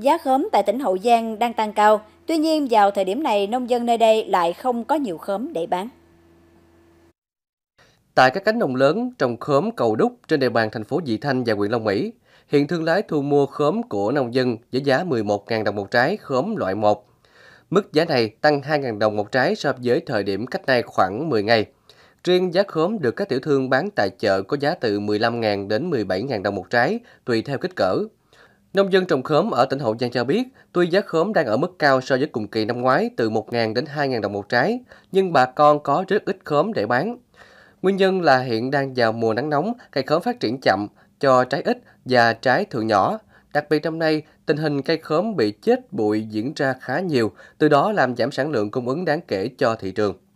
Giá khóm tại tỉnh Hậu Giang đang tăng cao, tuy nhiên vào thời điểm này nông dân nơi đây lại không có nhiều khóm để bán. Tại các cánh đồng lớn trồng khóm cầu đúc trên địa bàn thành phố Dị Thanh và huyện Long Mỹ, hiện thương lái thu mua khóm của nông dân với giá 11.000 đồng một trái khóm loại 1. Mức giá này tăng 2.000 đồng một trái so với thời điểm cách nay khoảng 10 ngày. Riêng giá khóm được các tiểu thương bán tại chợ có giá từ 15.000 đến 17.000 đồng một trái, tùy theo kích cỡ. Nông dân trồng khóm ở tỉnh Hậu Giang cho biết, tuy giá khóm đang ở mức cao so với cùng kỳ năm ngoái từ 1.000 đến 2.000 đồng một trái, nhưng bà con có rất ít khóm để bán. Nguyên nhân là hiện đang vào mùa nắng nóng, cây khóm phát triển chậm, cho trái ít và trái thường nhỏ. Đặc biệt năm nay, tình hình cây khóm bị chết bụi diễn ra khá nhiều, từ đó làm giảm sản lượng cung ứng đáng kể cho thị trường.